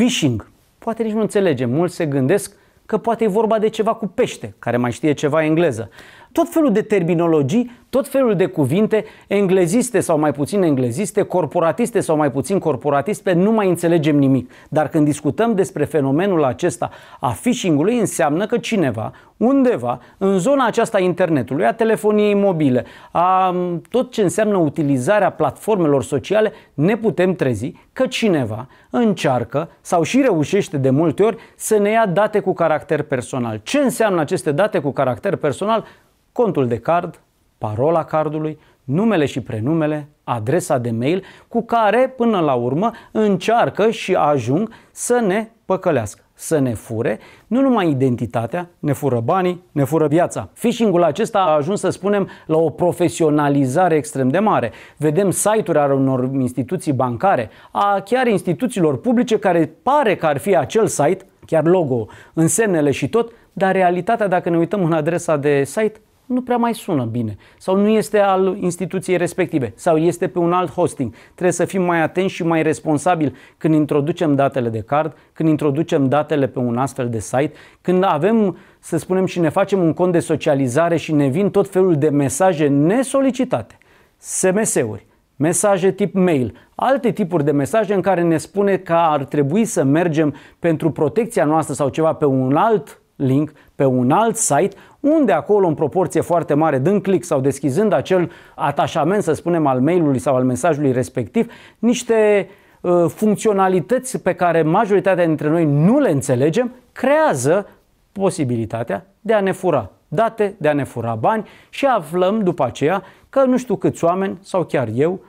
Phishing. Poate nici nu înțelegem. Mulți se gândesc că poate e vorba de ceva cu pește, care mai știe ceva engleză. Tot felul de terminologii, tot felul de cuvinte engleziste sau mai puțin engleziste, corporatiste sau mai puțin corporatiste, nu mai înțelegem nimic. Dar când discutăm despre fenomenul acesta a phishing-ului, înseamnă că cineva, undeva, în zona aceasta a internetului, a telefoniei mobile, a tot ce înseamnă utilizarea platformelor sociale, ne putem trezi că cineva încearcă sau și reușește de multe ori să ne ia date cu caracter personal. Ce înseamnă aceste date cu caracter personal? contul de card, parola cardului, numele și prenumele, adresa de mail cu care până la urmă încearcă și ajung să ne păcălească să ne fure nu numai identitatea, ne fură banii, ne fură viața. Phishing-ul acesta a ajuns, să spunem, la o profesionalizare extrem de mare. Vedem site-uri ale unor instituții bancare, a chiar instituțiilor publice care pare că ar fi acel site, chiar logo, însemnele și tot, dar realitatea, dacă ne uităm în adresa de site, nu prea mai sună bine sau nu este al instituției respective sau este pe un alt hosting. Trebuie să fim mai atenți și mai responsabili când introducem datele de card, când introducem datele pe un astfel de site, când avem, să spunem, și ne facem un cont de socializare și ne vin tot felul de mesaje nesolicitate, SMS-uri, mesaje tip mail, alte tipuri de mesaje în care ne spune că ar trebui să mergem pentru protecția noastră sau ceva pe un alt link pe un alt site unde acolo în proporție foarte mare, dând click sau deschizând acel atașament, să spunem, al mailului sau al mesajului respectiv, niște uh, funcționalități pe care majoritatea dintre noi nu le înțelegem, creează posibilitatea de a ne fura date, de a ne fura bani și aflăm după aceea că nu știu câți oameni sau chiar eu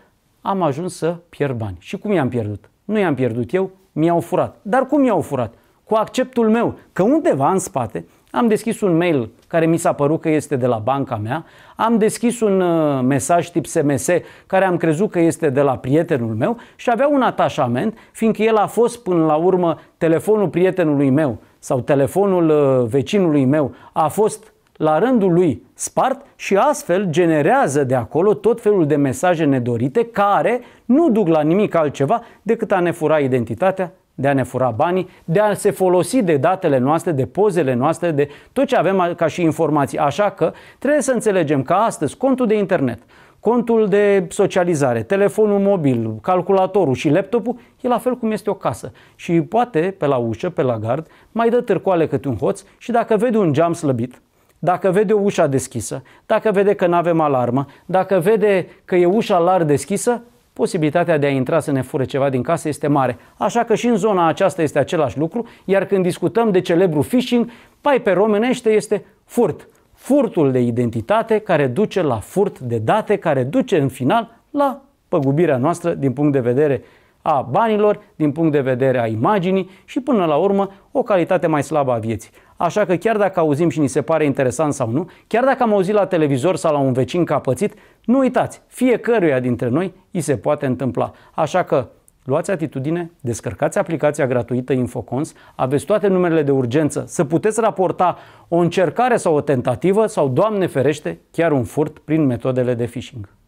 am ajuns să pierd bani. Și cum i-am pierdut? Nu i-am pierdut eu, mi-au furat. Dar cum mi-au furat? cu acceptul meu că undeva în spate am deschis un mail care mi s-a părut că este de la banca mea, am deschis un uh, mesaj tip SMS care am crezut că este de la prietenul meu și avea un atașament, fiindcă el a fost până la urmă telefonul prietenului meu sau telefonul uh, vecinului meu, a fost la rândul lui spart și astfel generează de acolo tot felul de mesaje nedorite care nu duc la nimic altceva decât a ne fura identitatea de a ne fura banii, de a se folosi de datele noastre, de pozele noastre, de tot ce avem ca și informații. Așa că trebuie să înțelegem că astăzi contul de internet, contul de socializare, telefonul mobil, calculatorul și laptopul e la fel cum este o casă. Și poate pe la ușă, pe la gard, mai dă târcoale câte un hoț și dacă vede un geam slăbit, dacă vede o ușa deschisă, dacă vede că nu avem alarmă, dacă vede că e ușa larg deschisă, posibilitatea de a intra să ne fure ceva din casă este mare. Așa că și în zona aceasta este același lucru, iar când discutăm de celebru phishing, pai pe românește este furt. Furtul de identitate care duce la furt de date, care duce în final la păgubirea noastră din punct de vedere a banilor, din punct de vedere a imaginii și până la urmă o calitate mai slabă a vieții. Așa că chiar dacă auzim și ni se pare interesant sau nu, chiar dacă am auzit la televizor sau la un vecin că a pățit, nu uitați, fiecăruia dintre noi îi se poate întâmpla. Așa că Luați atitudine, descărcați aplicația gratuită Infocons, aveți toate numerele de urgență, să puteți raporta o încercare sau o tentativă sau, Doamne ferește, chiar un furt prin metodele de phishing.